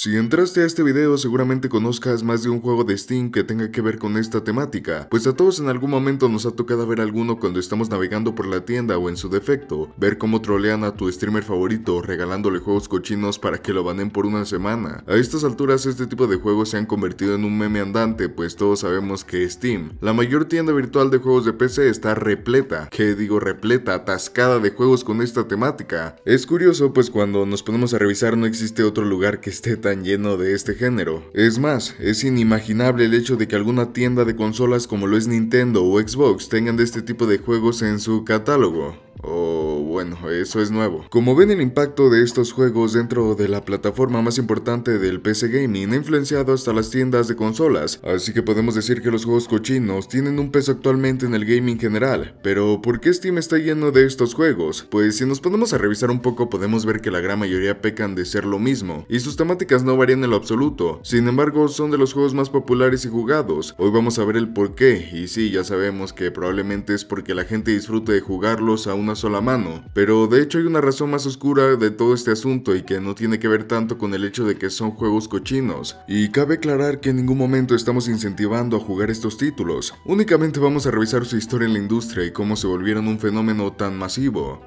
Si entraste a este video seguramente conozcas más de un juego de Steam que tenga que ver con esta temática, pues a todos en algún momento nos ha tocado ver alguno cuando estamos navegando por la tienda o en su defecto, ver cómo trolean a tu streamer favorito regalándole juegos cochinos para que lo banen por una semana. A estas alturas este tipo de juegos se han convertido en un meme andante, pues todos sabemos que Steam, la mayor tienda virtual de juegos de PC está repleta, que digo repleta, atascada de juegos con esta temática. Es curioso pues cuando nos ponemos a revisar no existe otro lugar que esté tan lleno de este género. Es más, es inimaginable el hecho de que alguna tienda de consolas como lo es Nintendo o Xbox tengan de este tipo de juegos en su catálogo. O bueno, eso es nuevo. Como ven, el impacto de estos juegos dentro de la plataforma más importante del PC Gaming ha influenciado hasta las tiendas de consolas, así que podemos decir que los juegos cochinos tienen un peso actualmente en el gaming general. Pero, ¿por qué Steam está lleno de estos juegos? Pues si nos ponemos a revisar un poco podemos ver que la gran mayoría pecan de ser lo mismo, y sus temáticas no varían en lo absoluto, sin embargo son de los juegos más populares y jugados. Hoy vamos a ver el por qué, y sí, ya sabemos que probablemente es porque la gente disfrute de jugarlos a una sola mano, pero de hecho hay una razón más oscura de todo este asunto y que no tiene que ver tanto con el hecho de que son juegos cochinos. Y cabe aclarar que en ningún momento estamos incentivando a jugar estos títulos, únicamente vamos a revisar su historia en la industria y cómo se volvieron un fenómeno tan masivo.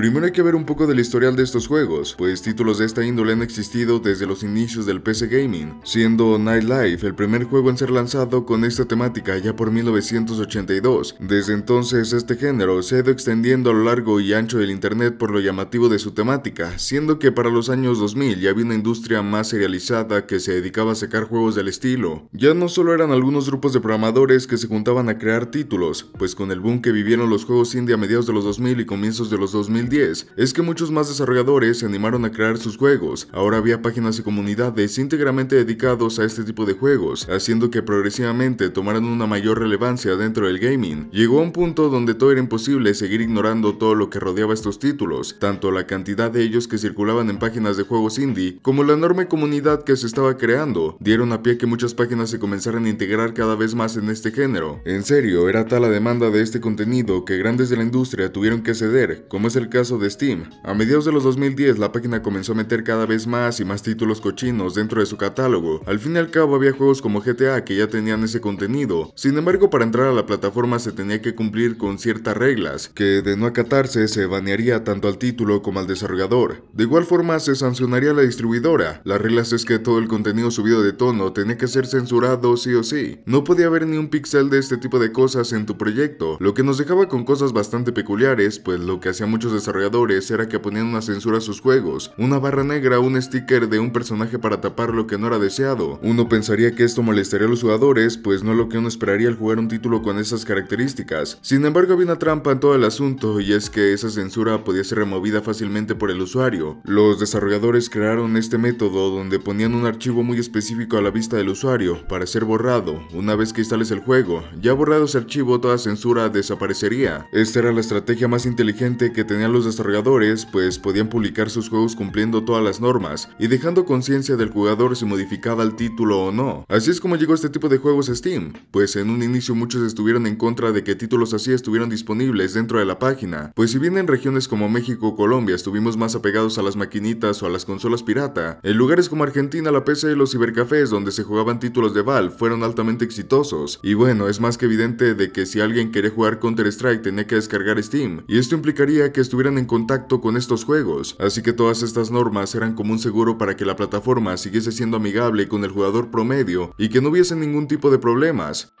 Primero hay que ver un poco del historial de estos juegos, pues títulos de esta índole han existido desde los inicios del PC Gaming, siendo Nightlife el primer juego en ser lanzado con esta temática ya por 1982. Desde entonces este género se ha ido extendiendo a lo largo y ancho del internet por lo llamativo de su temática, siendo que para los años 2000 ya había una industria más serializada que se dedicaba a sacar juegos del estilo. Ya no solo eran algunos grupos de programadores que se juntaban a crear títulos, pues con el boom que vivieron los juegos indie a mediados de los 2000 y comienzos de los 2000 10, es que muchos más desarrolladores se animaron a crear sus juegos. Ahora había páginas y comunidades íntegramente dedicados a este tipo de juegos, haciendo que progresivamente tomaran una mayor relevancia dentro del gaming. Llegó a un punto donde todo era imposible seguir ignorando todo lo que rodeaba estos títulos, tanto la cantidad de ellos que circulaban en páginas de juegos indie, como la enorme comunidad que se estaba creando, dieron a pie que muchas páginas se comenzaran a integrar cada vez más en este género. En serio, era tal la demanda de este contenido que grandes de la industria tuvieron que ceder, como es el caso de Steam. A mediados de los 2010 la página comenzó a meter cada vez más y más títulos cochinos dentro de su catálogo. Al fin y al cabo había juegos como GTA que ya tenían ese contenido. Sin embargo, para entrar a la plataforma se tenía que cumplir con ciertas reglas, que de no acatarse se banearía tanto al título como al desarrollador. De igual forma se sancionaría a la distribuidora. Las reglas es que todo el contenido subido de tono tenía que ser censurado sí o sí. No podía haber ni un pixel de este tipo de cosas en tu proyecto, lo que nos dejaba con cosas bastante peculiares, pues lo que hacía muchos desarrolladores era que ponían una censura a sus juegos, una barra negra, un sticker de un personaje para tapar lo que no era deseado. Uno pensaría que esto molestaría a los jugadores, pues no es lo que uno esperaría al jugar un título con esas características. Sin embargo, había una trampa en todo el asunto, y es que esa censura podía ser removida fácilmente por el usuario. Los desarrolladores crearon este método donde ponían un archivo muy específico a la vista del usuario para ser borrado. Una vez que instales el juego, ya borrado ese archivo, toda censura desaparecería. Esta era la estrategia más inteligente que tenía los desarrolladores pues podían publicar sus juegos cumpliendo todas las normas y dejando conciencia del jugador si modificaba el título o no. Así es como llegó este tipo de juegos a Steam, pues en un inicio muchos estuvieron en contra de que títulos así estuvieran disponibles dentro de la página, pues si bien en regiones como México o Colombia estuvimos más apegados a las maquinitas o a las consolas pirata, en lugares como Argentina la PC y los cibercafés donde se jugaban títulos de Valve fueron altamente exitosos, y bueno, es más que evidente de que si alguien quería jugar Counter-Strike tenía que descargar Steam, y esto implicaría que estuviera en contacto con estos juegos, así que todas estas normas eran como un seguro para que la plataforma siguiese siendo amigable con el jugador promedio y que no hubiese ningún tipo de problemas.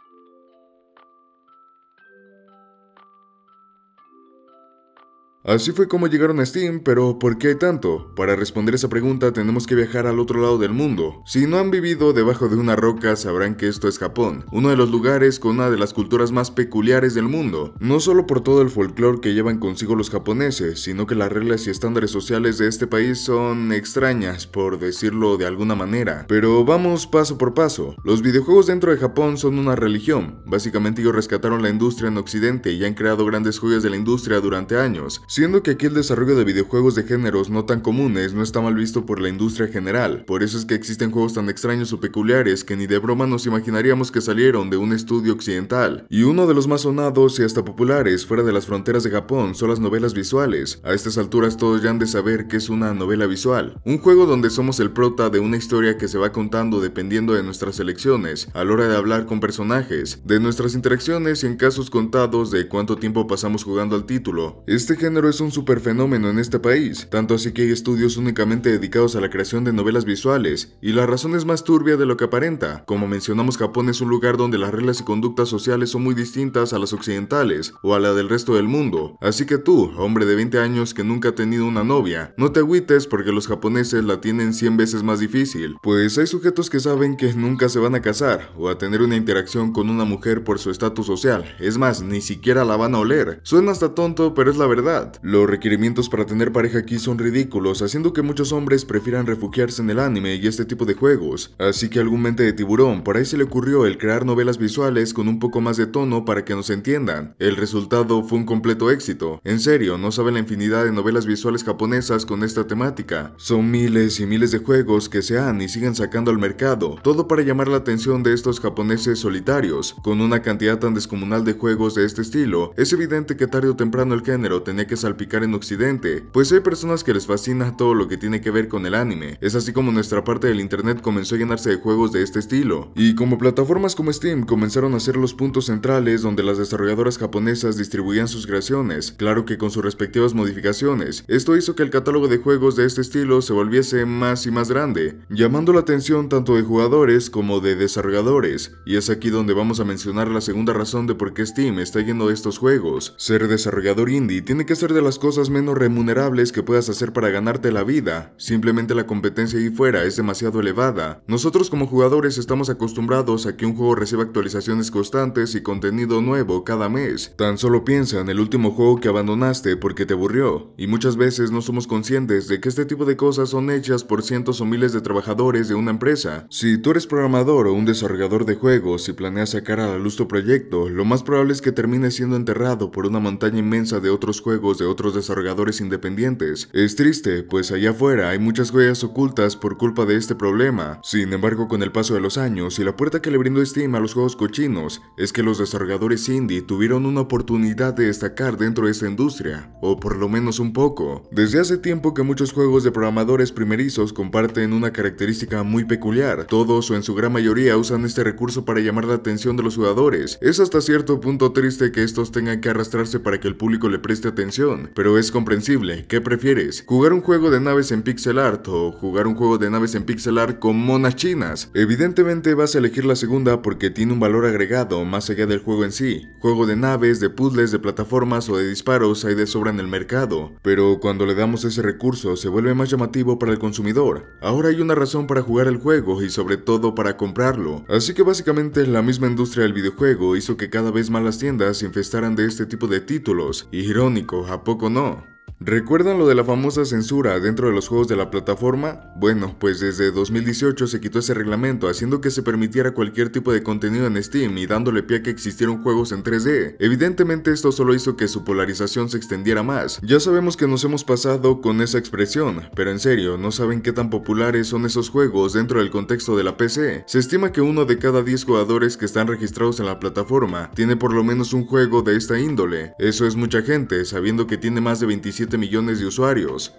Así fue como llegaron a Steam, pero ¿por qué hay tanto? Para responder esa pregunta tenemos que viajar al otro lado del mundo. Si no han vivido debajo de una roca sabrán que esto es Japón, uno de los lugares con una de las culturas más peculiares del mundo, no solo por todo el folclore que llevan consigo los japoneses, sino que las reglas y estándares sociales de este país son extrañas, por decirlo de alguna manera. Pero vamos paso por paso. Los videojuegos dentro de Japón son una religión, básicamente ellos rescataron la industria en Occidente y han creado grandes joyas de la industria durante años. Siendo que aquí el desarrollo de videojuegos de géneros no tan comunes no está mal visto por la industria general, por eso es que existen juegos tan extraños o peculiares que ni de broma nos imaginaríamos que salieron de un estudio occidental. Y uno de los más sonados y hasta populares fuera de las fronteras de Japón son las novelas visuales. A estas alturas todos ya han de saber qué es una novela visual, un juego donde somos el prota de una historia que se va contando dependiendo de nuestras elecciones, a la hora de hablar con personajes, de nuestras interacciones y en casos contados de cuánto tiempo pasamos jugando al título. Este género es un superfenómeno en este país, tanto así que hay estudios únicamente dedicados a la creación de novelas visuales, y la razón es más turbia de lo que aparenta. Como mencionamos, Japón es un lugar donde las reglas y conductas sociales son muy distintas a las occidentales o a la del resto del mundo, así que tú, hombre de 20 años que nunca ha tenido una novia, no te agüites porque los japoneses la tienen 100 veces más difícil, pues hay sujetos que saben que nunca se van a casar o a tener una interacción con una mujer por su estatus social, es más, ni siquiera la van a oler. Suena hasta tonto, pero es la verdad. Los requerimientos para tener pareja aquí son ridículos, haciendo que muchos hombres prefieran refugiarse en el anime y este tipo de juegos. Así que algún mente de tiburón por ahí se le ocurrió el crear novelas visuales con un poco más de tono para que nos entiendan. El resultado fue un completo éxito. En serio, no saben la infinidad de novelas visuales japonesas con esta temática. Son miles y miles de juegos que se han y siguen sacando al mercado, todo para llamar la atención de estos japoneses solitarios. Con una cantidad tan descomunal de juegos de este estilo, es evidente que tarde o temprano el género tenía que salpicar en Occidente, pues hay personas que les fascina todo lo que tiene que ver con el anime. Es así como nuestra parte del internet comenzó a llenarse de juegos de este estilo, y como plataformas como Steam comenzaron a ser los puntos centrales donde las desarrolladoras japonesas distribuían sus creaciones, claro que con sus respectivas modificaciones. Esto hizo que el catálogo de juegos de este estilo se volviese más y más grande, llamando la atención tanto de jugadores como de desarrolladores, y es aquí donde vamos a mencionar la segunda razón de por qué Steam está lleno de estos juegos. Ser desarrollador indie tiene que ser de las cosas menos remunerables que puedas hacer para ganarte la vida, simplemente la competencia ahí fuera es demasiado elevada. Nosotros como jugadores estamos acostumbrados a que un juego reciba actualizaciones constantes y contenido nuevo cada mes. Tan solo piensa en el último juego que abandonaste porque te aburrió, y muchas veces no somos conscientes de que este tipo de cosas son hechas por cientos o miles de trabajadores de una empresa. Si tú eres programador o un desarrollador de juegos y planeas sacar a la luz tu proyecto, lo más probable es que termine siendo enterrado por una montaña inmensa de otros juegos otros desarrolladores independientes. Es triste, pues allá afuera hay muchas huellas ocultas por culpa de este problema. Sin embargo, con el paso de los años y la puerta que le brindó Steam a los juegos cochinos, es que los desarrolladores indie tuvieron una oportunidad de destacar dentro de esta industria, o por lo menos un poco. Desde hace tiempo que muchos juegos de programadores primerizos comparten una característica muy peculiar. Todos o en su gran mayoría usan este recurso para llamar la atención de los jugadores. Es hasta cierto punto triste que estos tengan que arrastrarse para que el público le preste atención, pero es comprensible. ¿Qué prefieres? ¿Jugar un juego de naves en pixel art o jugar un juego de naves en pixel art con monas chinas? Evidentemente vas a elegir la segunda porque tiene un valor agregado más allá del juego en sí. Juego de naves, de puzzles, de plataformas o de disparos hay de sobra en el mercado, pero cuando le damos ese recurso se vuelve más llamativo para el consumidor. Ahora hay una razón para jugar el juego y sobre todo para comprarlo. Así que básicamente la misma industria del videojuego hizo que cada vez más las tiendas se infestaran de este tipo de títulos. Y irónico, a poco no? ¿Recuerdan lo de la famosa censura dentro de los juegos de la plataforma? Bueno, pues desde 2018 se quitó ese reglamento, haciendo que se permitiera cualquier tipo de contenido en Steam y dándole pie a que existieran juegos en 3D. Evidentemente esto solo hizo que su polarización se extendiera más. Ya sabemos que nos hemos pasado con esa expresión, pero en serio, no saben qué tan populares son esos juegos dentro del contexto de la PC. Se estima que uno de cada 10 jugadores que están registrados en la plataforma tiene por lo menos un juego de esta índole. Eso es mucha gente, sabiendo que tiene más de 27 millones de usuarios,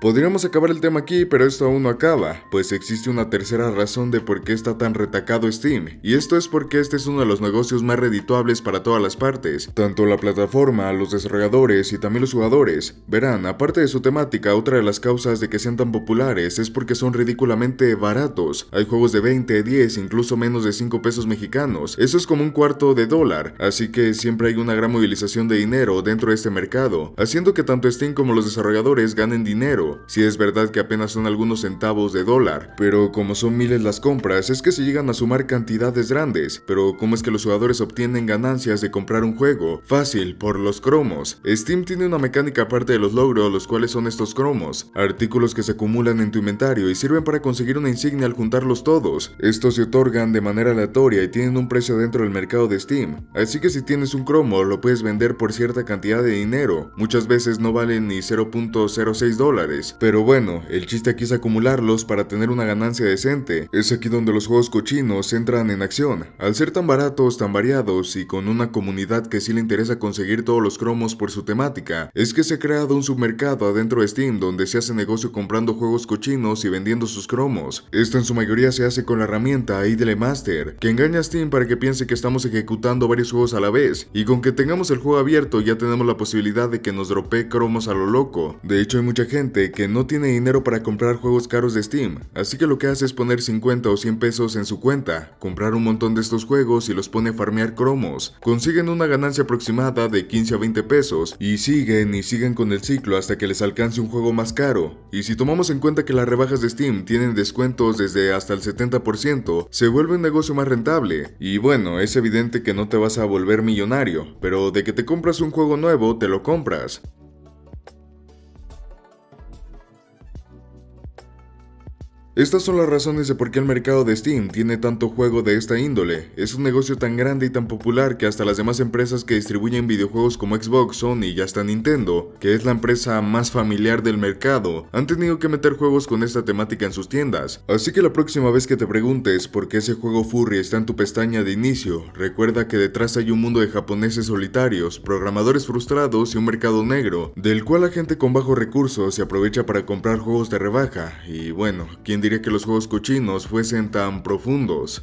Podríamos acabar el tema aquí, pero esto aún no acaba, pues existe una tercera razón de por qué está tan retacado Steam, y esto es porque este es uno de los negocios más redituables para todas las partes, tanto la plataforma, los desarrolladores y también los jugadores. Verán, aparte de su temática, otra de las causas de que sean tan populares es porque son ridículamente baratos. Hay juegos de 20, 10, incluso menos de 5 pesos mexicanos, eso es como un cuarto de dólar, así que siempre hay una gran movilización de dinero dentro de este mercado, haciendo que tanto Steam como los desarrolladores ganen dinero si es verdad que apenas son algunos centavos de dólar, pero como son miles las compras, es que se llegan a sumar cantidades grandes. Pero ¿cómo es que los jugadores obtienen ganancias de comprar un juego? Fácil, por los cromos. Steam tiene una mecánica aparte de los logros, los cuales son estos cromos, artículos que se acumulan en tu inventario y sirven para conseguir una insignia al juntarlos todos. Estos se otorgan de manera aleatoria y tienen un precio dentro del mercado de Steam. Así que si tienes un cromo, lo puedes vender por cierta cantidad de dinero. Muchas veces no valen ni 0.06 dólares pero bueno, el chiste aquí es acumularlos para tener una ganancia decente. Es aquí donde los juegos cochinos entran en acción. Al ser tan baratos, tan variados y con una comunidad que sí le interesa conseguir todos los cromos por su temática, es que se ha creado un submercado adentro de Steam donde se hace negocio comprando juegos cochinos y vendiendo sus cromos. Esto en su mayoría se hace con la herramienta Idle Master, que engaña a Steam para que piense que estamos ejecutando varios juegos a la vez, y con que tengamos el juego abierto ya tenemos la posibilidad de que nos dropee cromos a lo loco. De hecho hay mucha gente que no tiene dinero para comprar juegos caros de Steam, así que lo que hace es poner 50 o 100 pesos en su cuenta, comprar un montón de estos juegos y los pone a farmear cromos, consiguen una ganancia aproximada de 15 a 20 pesos y siguen y siguen con el ciclo hasta que les alcance un juego más caro. Y si tomamos en cuenta que las rebajas de Steam tienen descuentos desde hasta el 70%, se vuelve un negocio más rentable. Y bueno, es evidente que no te vas a volver millonario, pero de que te compras un juego nuevo, te lo compras. Estas son las razones de por qué el mercado de Steam tiene tanto juego de esta índole. Es un negocio tan grande y tan popular que hasta las demás empresas que distribuyen videojuegos como Xbox, Sony y hasta Nintendo, que es la empresa más familiar del mercado, han tenido que meter juegos con esta temática en sus tiendas. Así que la próxima vez que te preguntes por qué ese juego furry está en tu pestaña de inicio, recuerda que detrás hay un mundo de japoneses solitarios, programadores frustrados y un mercado negro, del cual la gente con bajos recursos se aprovecha para comprar juegos de rebaja. Y bueno, diría que los juegos cochinos fuesen tan profundos?